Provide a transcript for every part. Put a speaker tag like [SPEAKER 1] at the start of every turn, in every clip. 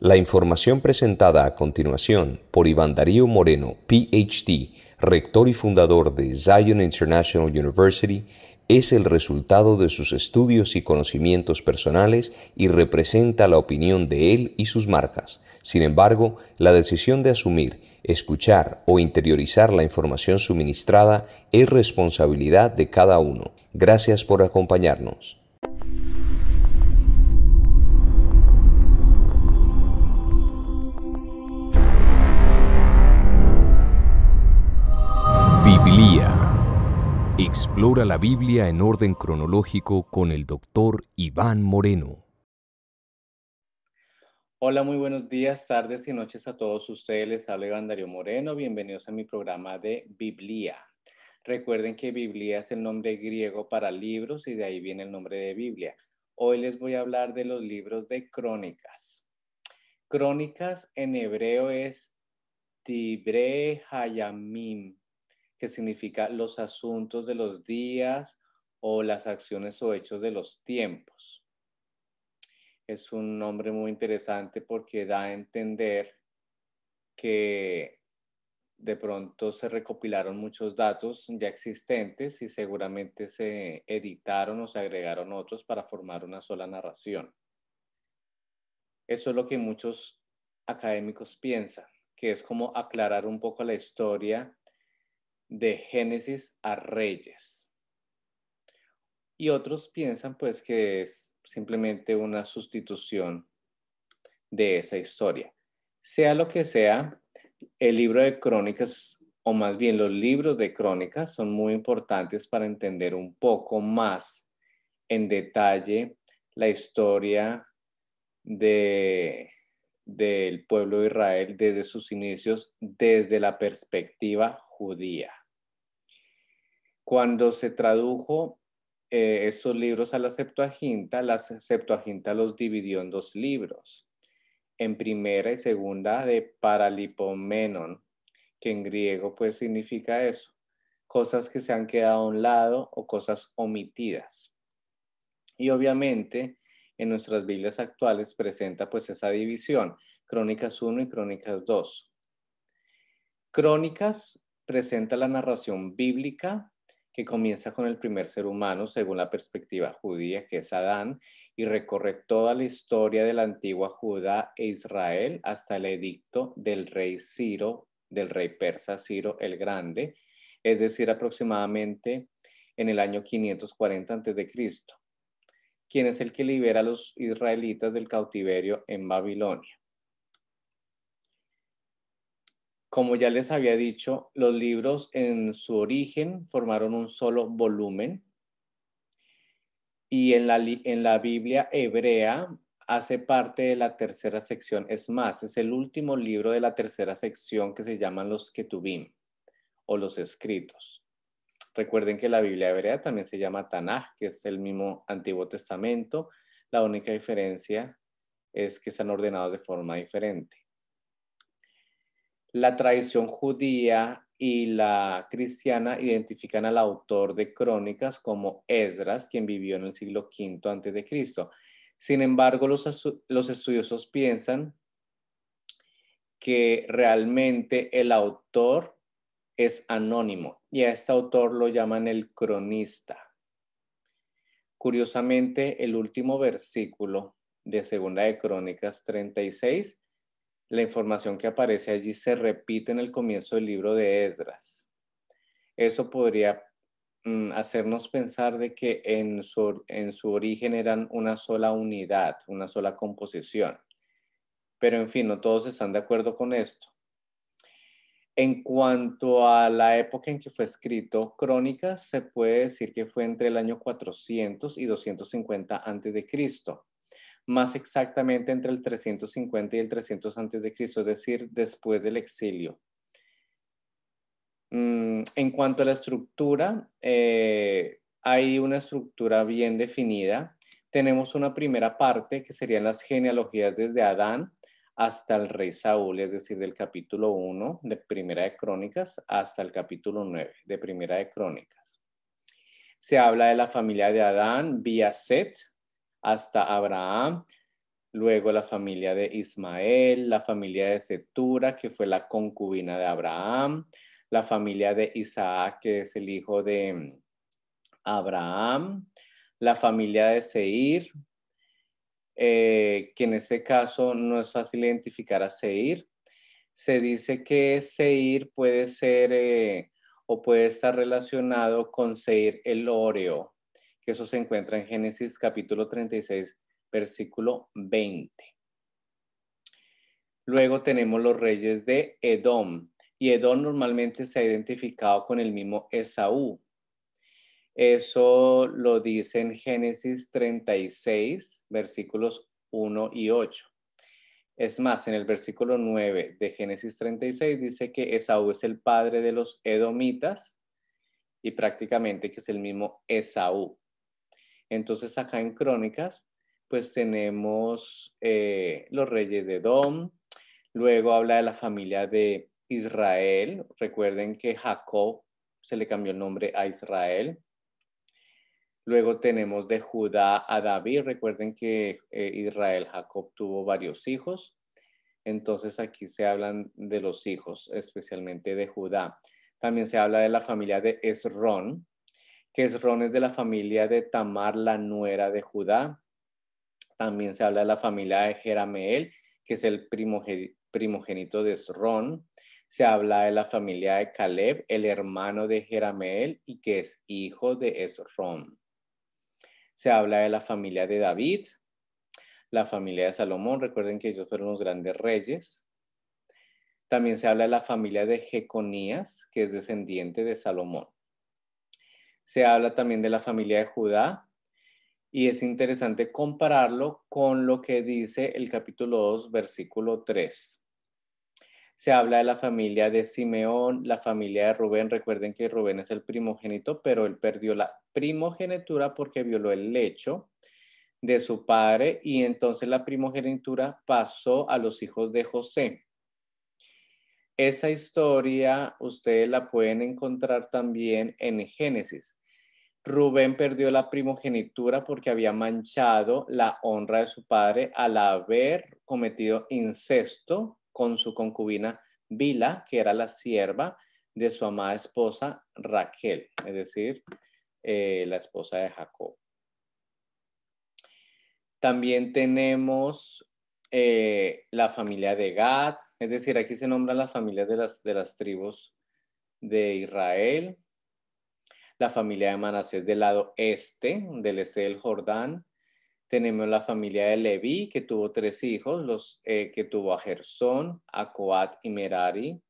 [SPEAKER 1] La información presentada a continuación por Iván Darío Moreno, PhD, rector y fundador de Zion International University, es el resultado de sus estudios y conocimientos personales y representa la opinión de él y sus marcas. Sin embargo, la decisión de asumir, escuchar o interiorizar la información suministrada es responsabilidad de cada uno. Gracias por acompañarnos. Explora la Biblia en orden cronológico con el doctor Iván Moreno.
[SPEAKER 2] Hola, muy buenos días, tardes y noches a todos ustedes. Les habla Iván Darío Moreno. Bienvenidos a mi programa de Biblia. Recuerden que Biblia es el nombre griego para libros y de ahí viene el nombre de Biblia. Hoy les voy a hablar de los libros de crónicas. Crónicas en hebreo es Tibre Hayamim que significa los asuntos de los días o las acciones o hechos de los tiempos. Es un nombre muy interesante porque da a entender que de pronto se recopilaron muchos datos ya existentes y seguramente se editaron o se agregaron otros para formar una sola narración. Eso es lo que muchos académicos piensan, que es como aclarar un poco la historia de Génesis a Reyes. Y otros piensan pues que es simplemente una sustitución de esa historia. Sea lo que sea, el libro de crónicas, o más bien los libros de crónicas, son muy importantes para entender un poco más en detalle la historia de, del pueblo de Israel desde sus inicios, desde la perspectiva judía. Cuando se tradujo eh, estos libros a la Septuaginta, la Septuaginta los dividió en dos libros, en primera y segunda de Paralipomenon, que en griego pues significa eso, cosas que se han quedado a un lado o cosas omitidas. Y obviamente en nuestras Biblias actuales presenta pues esa división, Crónicas 1 y Crónicas 2. Crónicas presenta la narración bíblica que comienza con el primer ser humano según la perspectiva judía, que es Adán, y recorre toda la historia de la antigua Judá e Israel hasta el edicto del rey Ciro, del rey persa Ciro el Grande, es decir, aproximadamente en el año 540 a.C., quien es el que libera a los israelitas del cautiverio en Babilonia. Como ya les había dicho, los libros en su origen formaron un solo volumen y en la, Biblia hebrea hace parte de la tercera sección. Es más, es el último libro de la tercera sección que se llaman los Ketubim o los escritos. Recuerden que la Biblia hebrea también se llama Tanaj, que es el mismo Antiguo Testamento. La única diferencia es que se han ordenado de forma diferente la tradición judía y la cristiana identifican al autor de Crónicas como Esdras, quien vivió en el siglo V Cristo. Sin embargo, los, los estudiosos piensan que realmente el autor es anónimo y a este autor lo llaman el cronista. Curiosamente, el último versículo de Segunda de Crónicas 36 la información que aparece allí se repite en el comienzo del libro de Esdras. Eso podría mm, hacernos pensar de que en su, en su origen eran una sola unidad, una sola composición. Pero en fin, no todos están de acuerdo con esto. En cuanto a la época en que fue escrito Crónicas, se puede decir que fue entre el año 400 y 250 a.C más exactamente entre el 350 y el 300 a.C., es decir, después del exilio. Mm, en cuanto a la estructura, eh, hay una estructura bien definida. Tenemos una primera parte que serían las genealogías desde Adán hasta el rey Saúl, es decir, del capítulo 1 de Primera de Crónicas hasta el capítulo 9 de Primera de Crónicas. Se habla de la familia de Adán vía Set, hasta Abraham, luego la familia de Ismael, la familia de Setura, que fue la concubina de Abraham, la familia de Isaac, que es el hijo de mm, Abraham, la familia de Seir, eh, que en este caso no es fácil identificar a Seir. Se dice que Seir puede ser eh, o puede estar relacionado con Seir el Oreo, que eso se encuentra en Génesis capítulo 36, versículo 20. Luego tenemos los reyes de Edom, y Edom normalmente se ha identificado con el mismo Esaú. Eso lo dice en Génesis 36, versículos 1 y 8. Es más, en el versículo 9 de Génesis 36 dice que Esaú es el padre de los edomitas y prácticamente que es el mismo Esaú. Entonces acá en Crónicas, pues tenemos eh, los reyes de Dom, luego habla de la familia de Israel, recuerden que Jacob se le cambió el nombre a Israel. Luego tenemos de Judá a David, recuerden que eh, Israel Jacob tuvo varios hijos, entonces aquí se hablan de los hijos, especialmente de Judá. También se habla de la familia de Esrón, que Esrón es de la familia de Tamar, la nuera de Judá. También se habla de la familia de Jerameel, que es el primogénito de Esrón. Se habla de la familia de Caleb, el hermano de Jerameel, y que es hijo de Esrón. Se habla de la familia de David, la familia de Salomón. Recuerden que ellos fueron los grandes reyes. También se habla de la familia de Jeconías, que es descendiente de Salomón se habla también de la familia de Judá y es interesante compararlo con lo que dice el capítulo 2, versículo 3. Se habla de la familia de Simeón, la familia de Rubén. Recuerden que Rubén es el primogénito, pero él perdió la primogenitura porque violó el lecho de su padre y entonces la primogenitura pasó a los hijos de José. Esa historia ustedes la pueden encontrar también en Génesis. Rubén perdió la primogenitura porque había manchado la honra de su padre al haber cometido incesto con su concubina Bila, que era la sierva de su amada esposa Raquel, es decir, eh, la esposa de Jacob. También tenemos eh, la familia de Gad, es decir, aquí se nombran las familias de las, tribus de Israel, la familia de Manasés del lado este, del este del Jordán, tenemos la familia de Leví, que tuvo tres hijos, los eh, que tuvo a Gersón, a Coat y Merari.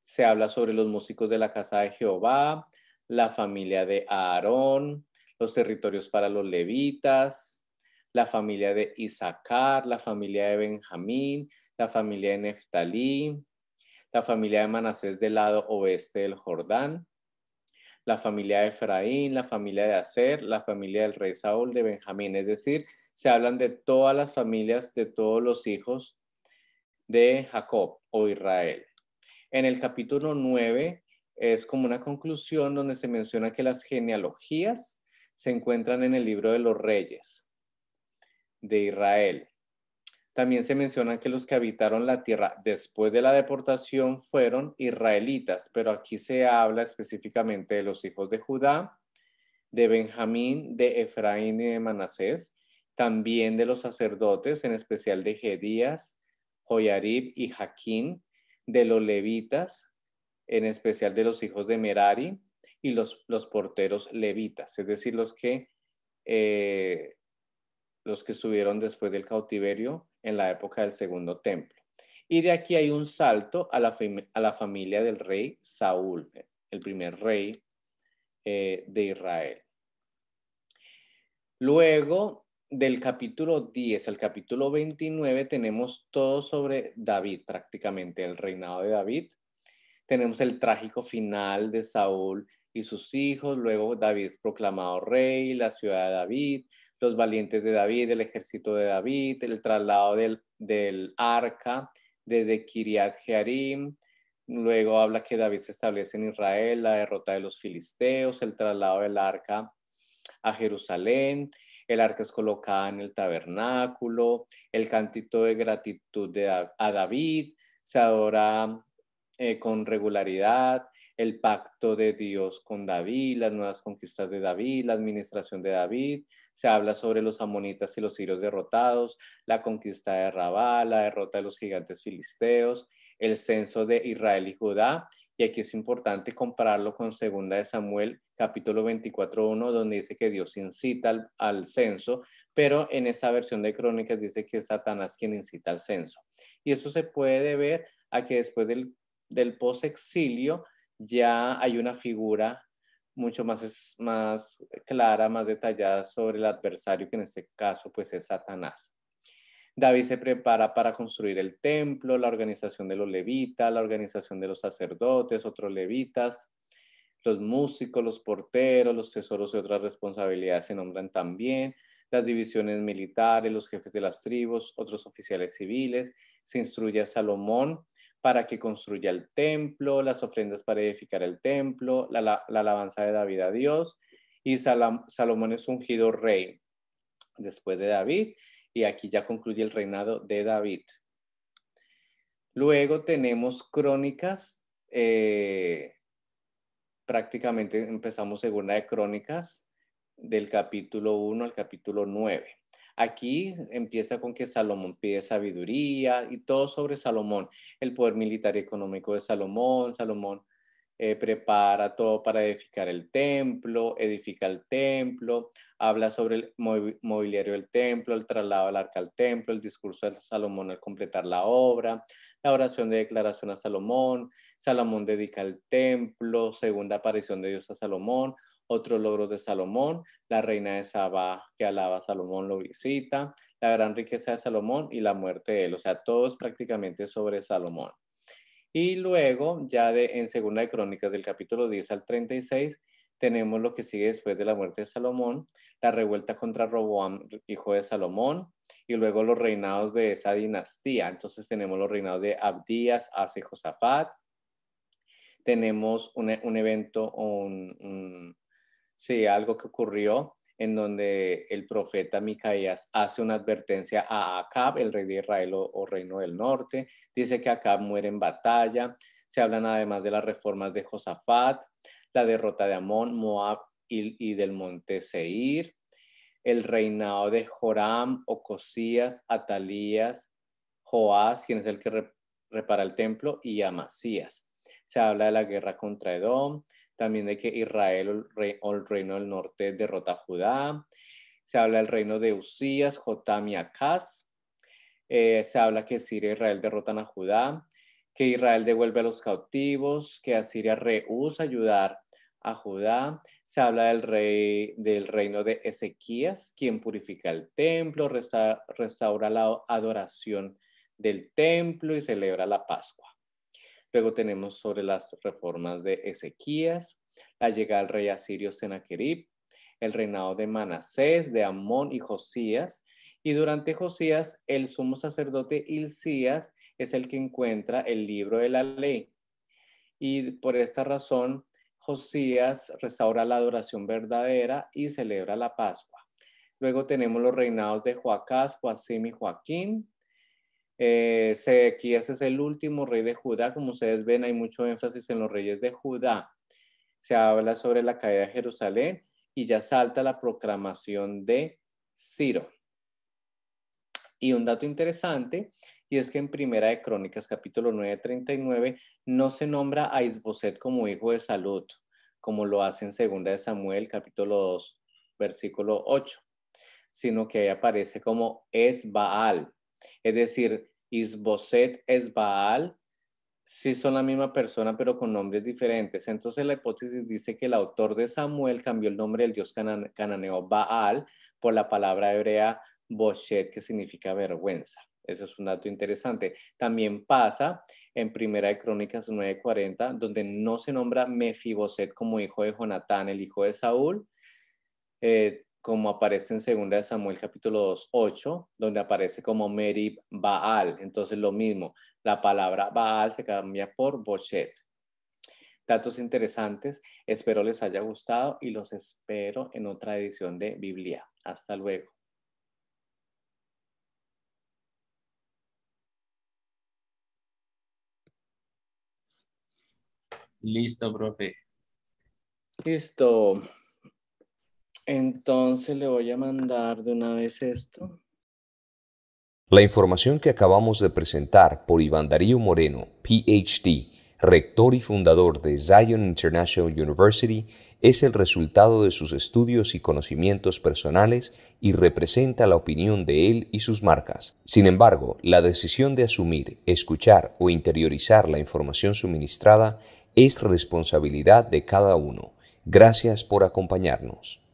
[SPEAKER 2] Se habla sobre los músicos de la casa de Jehová, la familia de Aarón, los territorios para los levitas, la familia de Isaacar, la familia de Benjamín, la familia de Neftalí, la familia de Manasés del lado oeste del Jordán, la familia de Efraín, la familia de Aser, la familia del rey Saúl, de Benjamín. Es decir, se hablan de todas las familias, de todos los hijos de Jacob o Israel. En el capítulo 9 es como una conclusión donde se menciona que las genealogías se encuentran en el libro de los reyes de Israel. También se menciona que los que habitaron la tierra después de la deportación fueron israelitas, pero aquí se habla específicamente de los hijos de Judá, de Benjamín, de Efraín y de Manasés, también de los sacerdotes, en especial de Gedías, Joyarib y Jaquín, de los levitas, en especial de los hijos de Merari, y los, los porteros levitas, es decir, los que eh, los que estuvieron después del cautiverio en la época del segundo templo. Y de aquí hay un salto a la, familia del rey Saúl, el primer rey eh, de Israel. Luego, del capítulo 10 al capítulo 29, tenemos todo sobre David, prácticamente el reinado de David. Tenemos el trágico final de Saúl y sus hijos. Luego, David es proclamado rey, la ciudad de David, los valientes de David, el ejército de David, el traslado del, arca desde Kiriat Jearim. Luego habla que David se establece en Israel, la derrota de los filisteos, el traslado del arca a Jerusalén, el arca es colocada en el tabernáculo, el cantito de gratitud de, a David, se adora eh, con regularidad, el pacto de Dios con David, las nuevas conquistas de David, la administración de David, se habla sobre los amonitas y los sirios derrotados, la conquista de Rabá, la derrota de los gigantes filisteos, el censo de Israel y Judá, y aquí es importante compararlo con segunda de Samuel, capítulo 24.1, donde dice que Dios incita al, censo, pero en esa versión de Crónicas dice que es Satanás quien incita al censo. Y eso se puede ver a que después del, del post-exilio, ya hay una figura mucho más, más clara, más detallada sobre el adversario, que en este caso pues es Satanás. David se prepara para construir el templo, la organización de los levitas, la organización de los sacerdotes, otros levitas, los músicos, los porteros, los tesoros y otras responsabilidades se nombran también, las divisiones militares, los jefes de las tribus, otros oficiales civiles. Se instruye a Salomón para que construya el templo, las ofrendas para edificar el templo, la, alabanza de David a Dios y Salomón es ungido rey después de David y aquí ya concluye el reinado de David. Luego tenemos crónicas, eh, prácticamente empezamos segunda de crónicas del capítulo 1 al capítulo 9. Aquí empieza con que Salomón pide sabiduría y todo sobre Salomón, el poder militar y económico de Salomón. Salomón eh, prepara todo para edificar el templo, edifica el templo, habla sobre el mobiliario del templo, el traslado del arca al templo, el discurso de Salomón al completar la obra, la oración de declaración a Salomón, Salomón dedica el templo, segunda aparición de Dios a Salomón otros logros de Salomón, la reina de Saba que alaba a Salomón lo visita, la gran riqueza de Salomón y la muerte de él, o sea, todo es prácticamente sobre Salomón. Y luego, ya de, en Segunda de Crónicas, del capítulo 10 al 36, tenemos lo que sigue después de la muerte de Salomón, la revuelta contra Roboam, hijo de Salomón, y luego los reinados de esa dinastía. Entonces tenemos los reinados de Abdías, Asa y Josafat. Tenemos un, evento, un sí, algo que ocurrió en donde el profeta Micaías hace una advertencia a Acab, el rey de Israel o, reino del norte. Dice que Acab muere en batalla. Se hablan además de las reformas de Josafat, la derrota de Amón, Moab y, del monte Seir, el reinado de Joram, Ocosías, Atalías, Joás, quien es el que repara el templo, y Amasías. Se habla de la guerra contra Edom, también de que Israel o el reino del norte derrota a Judá. Se habla del reino de Usías, Jotam y Acaz. Eh, se habla que Siria e Israel derrotan a Judá, que Israel devuelve a los cautivos, que Asiria rehúsa ayudar a Judá. Se habla del, rey, del reino de Ezequías, quien purifica el templo, restaura la adoración del templo y celebra la Pascua. Luego tenemos sobre las reformas de Ezequías, la llegada del rey asirio Senaquerib, el reinado de Manasés, de Amón y Josías. Y durante Josías, el sumo sacerdote Ilcías es el que encuentra el libro de la ley. Y por esta razón, Josías restaura la adoración verdadera y celebra la Pascua. Luego tenemos los reinados de Joacás, Joacim y Joaquín, eh, es el último rey de Judá. Como ustedes ven, hay mucho énfasis en los reyes de Judá. Se habla sobre la caída de Jerusalén y ya salta la proclamación de Ciro. Y un dato interesante, y es que en Primera de Crónicas, capítulo 9, 39, no se nombra a Isboset como hijo de Salud, como lo hace en Segunda de Samuel, capítulo 2, versículo 8, sino que ahí aparece como Esbaal, es decir, Isboset es Baal, sí son la misma persona, pero con nombres diferentes. Entonces la hipótesis dice que el autor de Samuel cambió el nombre del dios cananeo Baal por la palabra hebrea Boshet, que significa vergüenza. Ese es un dato interesante. También pasa en Primera de Crónicas 9:40, donde no se nombra Mefiboset como hijo de Jonatán, el hijo de Saúl, eh, como aparece en 2 Samuel capítulo 2, 8, donde aparece como Merib Baal. Entonces lo mismo, la palabra Baal se cambia por Bochet. Datos interesantes, espero les haya gustado y los espero en otra edición de Biblia. Hasta luego. Listo, profe. Listo. Entonces le voy a mandar de una vez esto.
[SPEAKER 1] La información que acabamos de presentar por Iván Darío Moreno, PhD, rector y fundador de Zion International University, es el resultado de sus estudios y conocimientos personales y representa la opinión de él y sus marcas. Sin embargo, la decisión de asumir, escuchar o interiorizar la información suministrada es responsabilidad de cada uno. Gracias por acompañarnos.